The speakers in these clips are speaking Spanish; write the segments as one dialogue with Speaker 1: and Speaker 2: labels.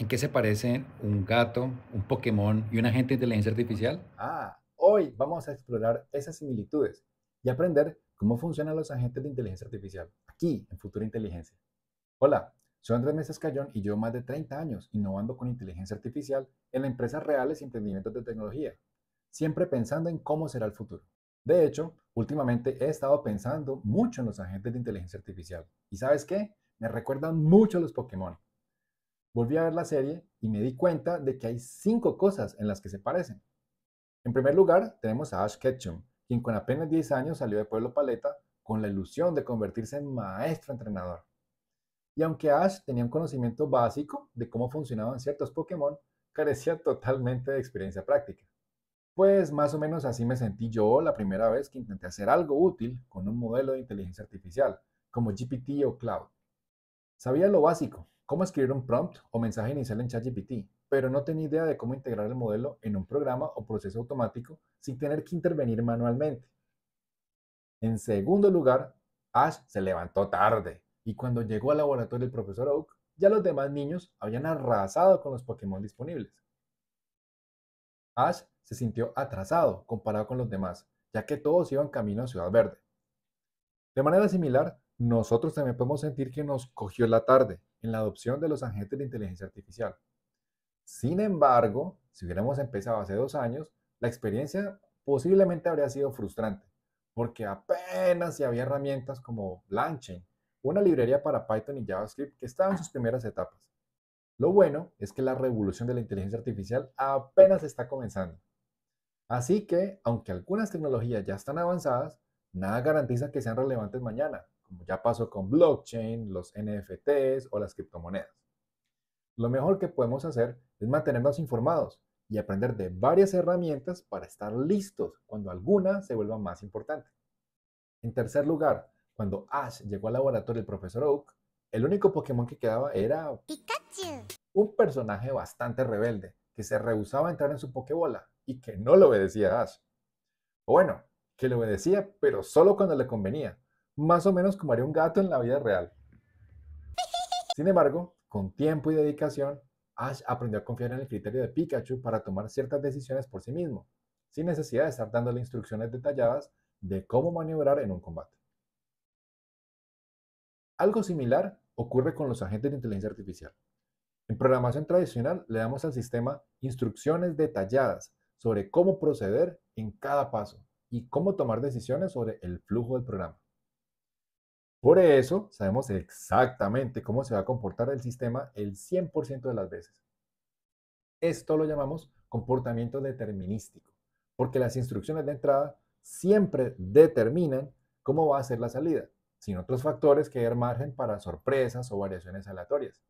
Speaker 1: ¿En qué se parecen un gato, un Pokémon y un agente de inteligencia artificial? Ah, hoy vamos a explorar esas similitudes y aprender cómo funcionan los agentes de inteligencia artificial aquí en Futura Inteligencia. Hola, soy Andrés Mesa y yo más de 30 años innovando con inteligencia artificial en empresas reales y emprendimientos de tecnología, siempre pensando en cómo será el futuro. De hecho, últimamente he estado pensando mucho en los agentes de inteligencia artificial. ¿Y sabes qué? Me recuerdan mucho a los Pokémon. Volví a ver la serie y me di cuenta de que hay cinco cosas en las que se parecen. En primer lugar, tenemos a Ash Ketchum, quien con apenas 10 años salió de Pueblo Paleta con la ilusión de convertirse en maestro entrenador. Y aunque Ash tenía un conocimiento básico de cómo funcionaban ciertos Pokémon, carecía totalmente de experiencia práctica. Pues más o menos así me sentí yo la primera vez que intenté hacer algo útil con un modelo de inteligencia artificial, como GPT o Cloud. Sabía lo básico, cómo escribir un prompt o mensaje inicial en ChatGPT, pero no tenía idea de cómo integrar el modelo en un programa o proceso automático sin tener que intervenir manualmente. En segundo lugar, Ash se levantó tarde y cuando llegó al laboratorio del profesor Oak, ya los demás niños habían arrasado con los Pokémon disponibles. Ash se sintió atrasado comparado con los demás, ya que todos iban camino a Ciudad Verde. De manera similar, nosotros también podemos sentir que nos cogió la tarde en la adopción de los agentes de inteligencia artificial. Sin embargo, si hubiéramos empezado hace dos años, la experiencia posiblemente habría sido frustrante, porque apenas si había herramientas como Langchain, una librería para Python y JavaScript que estaba en sus primeras etapas. Lo bueno es que la revolución de la inteligencia artificial apenas está comenzando. Así que, aunque algunas tecnologías ya están avanzadas, nada garantiza que sean relevantes mañana, como ya pasó con blockchain, los NFTs o las criptomonedas. Lo mejor que podemos hacer es mantenernos informados y aprender de varias herramientas para estar listos cuando alguna se vuelva más importante. En tercer lugar, cuando Ash llegó al laboratorio del profesor Oak, el único Pokémon que quedaba era Pikachu, un personaje bastante rebelde que se rehusaba a entrar en su Pokébola y que no lo obedecía a Ash. O bueno, que le obedecía, pero solo cuando le convenía, más o menos como haría un gato en la vida real. Sin embargo, con tiempo y dedicación, Ash aprendió a confiar en el criterio de Pikachu para tomar ciertas decisiones por sí mismo, sin necesidad de estar dándole instrucciones detalladas de cómo maniobrar en un combate. Algo similar ocurre con los agentes de inteligencia artificial. En programación tradicional le damos al sistema instrucciones detalladas sobre cómo proceder en cada paso, y cómo tomar decisiones sobre el flujo del programa. Por eso sabemos exactamente cómo se va a comportar el sistema el 100% de las veces. Esto lo llamamos comportamiento determinístico, porque las instrucciones de entrada siempre determinan cómo va a ser la salida, sin otros factores que dar margen para sorpresas o variaciones aleatorias.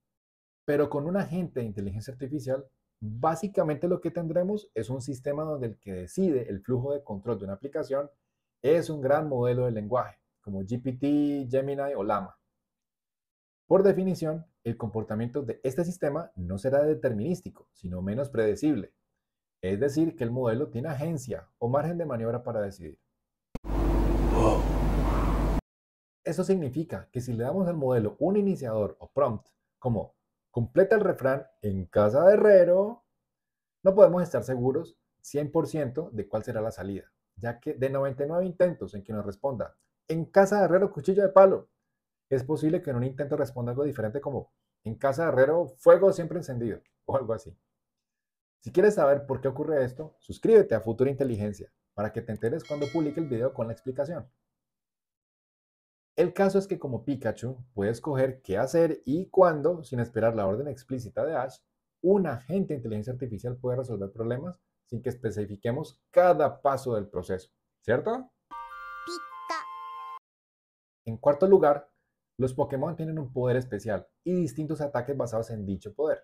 Speaker 1: Pero con un agente de inteligencia artificial Básicamente lo que tendremos es un sistema donde el que decide el flujo de control de una aplicación es un gran modelo de lenguaje, como GPT, Gemini o Llama. Por definición, el comportamiento de este sistema no será determinístico, sino menos predecible. Es decir, que el modelo tiene agencia o margen de maniobra para decidir. Eso significa que si le damos al modelo un iniciador o prompt, como Completa el refrán, en casa de herrero, no podemos estar seguros 100% de cuál será la salida, ya que de 99 intentos en que nos responda, en casa de herrero, cuchillo de palo, es posible que en un intento responda algo diferente como, en casa de herrero, fuego siempre encendido, o algo así. Si quieres saber por qué ocurre esto, suscríbete a Futura Inteligencia para que te enteres cuando publique el video con la explicación. El caso es que como Pikachu puede escoger qué hacer y cuándo, sin esperar la orden explícita de Ash, un agente de inteligencia artificial puede resolver problemas sin que especifiquemos cada paso del proceso, ¿cierto? En cuarto lugar, los Pokémon tienen un poder especial y distintos ataques basados en dicho poder.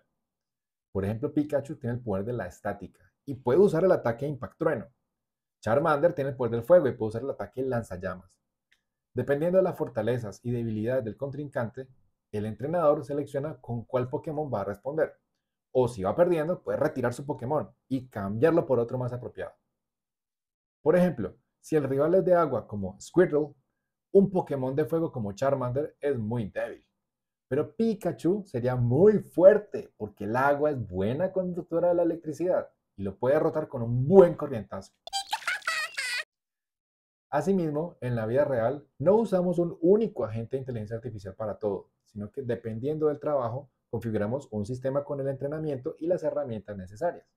Speaker 1: Por ejemplo, Pikachu tiene el poder de la estática y puede usar el ataque Impact Trueno. Charmander tiene el poder del fuego y puede usar el ataque Lanzallamas. Dependiendo de las fortalezas y debilidades del contrincante, el entrenador selecciona con cuál Pokémon va a responder. O si va perdiendo, puede retirar su Pokémon y cambiarlo por otro más apropiado. Por ejemplo, si el rival es de agua como Squirtle, un Pokémon de fuego como Charmander es muy débil. Pero Pikachu sería muy fuerte porque el agua es buena conductora de la electricidad y lo puede derrotar con un buen corrientazo. Asimismo, en la vida real no usamos un único agente de inteligencia artificial para todo, sino que dependiendo del trabajo, configuramos un sistema con el entrenamiento y las herramientas necesarias.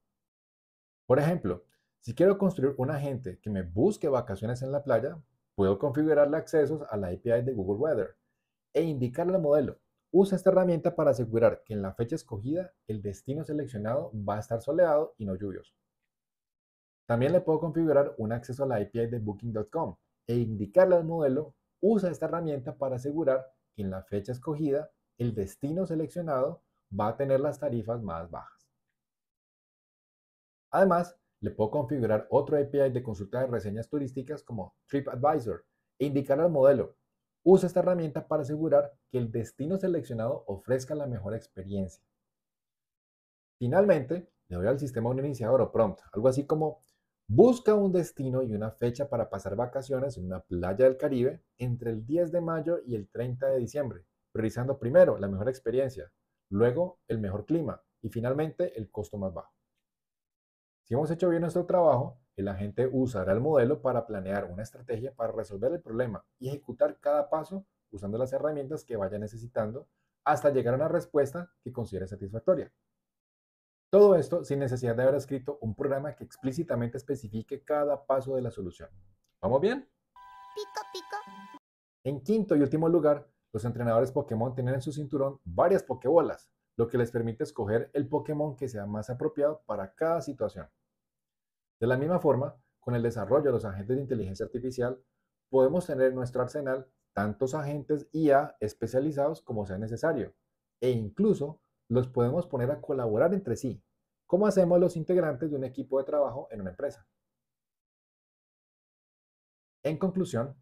Speaker 1: Por ejemplo, si quiero construir un agente que me busque vacaciones en la playa, puedo configurarle accesos a la API de Google Weather e indicarle al modelo, usa esta herramienta para asegurar que en la fecha escogida el destino seleccionado va a estar soleado y no lluvioso. También le puedo configurar un acceso a la API de Booking.com e indicarle al modelo, usa esta herramienta para asegurar que en la fecha escogida, el destino seleccionado va a tener las tarifas más bajas. Además, le puedo configurar otro API de consulta de reseñas turísticas como TripAdvisor e indicarle al modelo, usa esta herramienta para asegurar que el destino seleccionado ofrezca la mejor experiencia. Finalmente, le doy al sistema un iniciador o prompt, algo así como Busca un destino y una fecha para pasar vacaciones en una playa del Caribe entre el 10 de mayo y el 30 de diciembre, priorizando primero la mejor experiencia, luego el mejor clima y finalmente el costo más bajo. Si hemos hecho bien nuestro trabajo, el agente usará el modelo para planear una estrategia para resolver el problema y ejecutar cada paso usando las herramientas que vaya necesitando hasta llegar a una respuesta que considere satisfactoria. Todo esto sin necesidad de haber escrito un programa que explícitamente especifique cada paso de la solución. ¿Vamos bien? En quinto y último lugar, los entrenadores Pokémon tienen en su cinturón varias Pokébolas, lo que les permite escoger el Pokémon que sea más apropiado para cada situación. De la misma forma, con el desarrollo de los agentes de inteligencia artificial, podemos tener en nuestro arsenal tantos agentes IA especializados como sea necesario, e incluso los podemos poner a colaborar entre sí, como hacemos los integrantes de un equipo de trabajo en una empresa. En conclusión,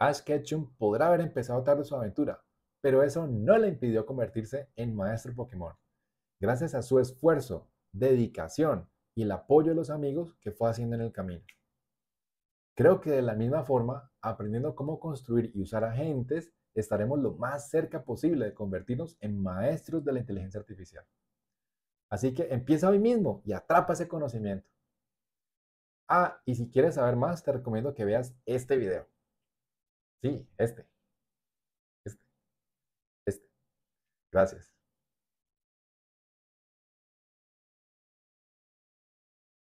Speaker 1: Ash Ketchum podrá haber empezado tarde su aventura, pero eso no le impidió convertirse en maestro Pokémon. Gracias a su esfuerzo, dedicación y el apoyo de los amigos que fue haciendo en el camino. Creo que de la misma forma, aprendiendo cómo construir y usar agentes estaremos lo más cerca posible de convertirnos en maestros de la inteligencia artificial. Así que empieza hoy mismo y atrapa ese conocimiento. Ah, y si quieres saber más, te recomiendo que veas este video. Sí, este. Este. Este. Gracias.